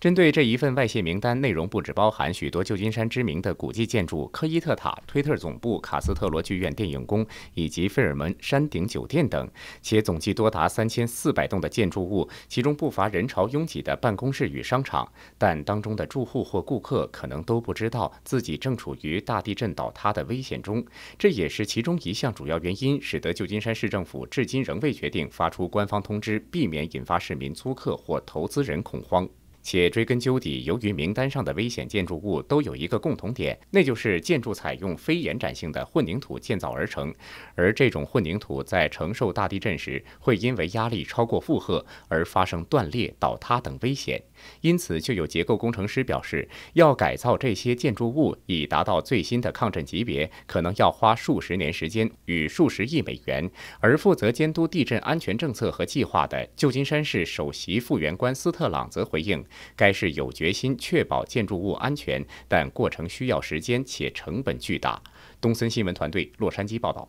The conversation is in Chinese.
针对这一份外泄名单，内容不止包含许多旧金山知名的古迹建筑，科伊特塔、推特总部、卡斯特罗剧院、电影宫以及费尔门山顶酒店等，且总计多达三千四百栋的建筑物，其中不乏人潮拥挤的办公室与商场。但当中的住户或顾客可能都不知道自己正处于大地震倒塌的危险中，这也是其中一项主要原因，使得旧金山市政府至今仍未决定发出官方通知，避免引发市民、租客或投资人恐慌。且追根究底，由于名单上的危险建筑物都有一个共同点，那就是建筑采用非延展性的混凝土建造而成，而这种混凝土在承受大地震时，会因为压力超过负荷而发生断裂、倒塌等危险。因此，就有结构工程师表示，要改造这些建筑物以达到最新的抗震级别，可能要花数十年时间与数十亿美元。而负责监督地震安全政策和计划的旧金山市首席复原官斯特朗则回应。该市有决心确保建筑物安全，但过程需要时间且成本巨大。东森新闻团队洛杉矶报道。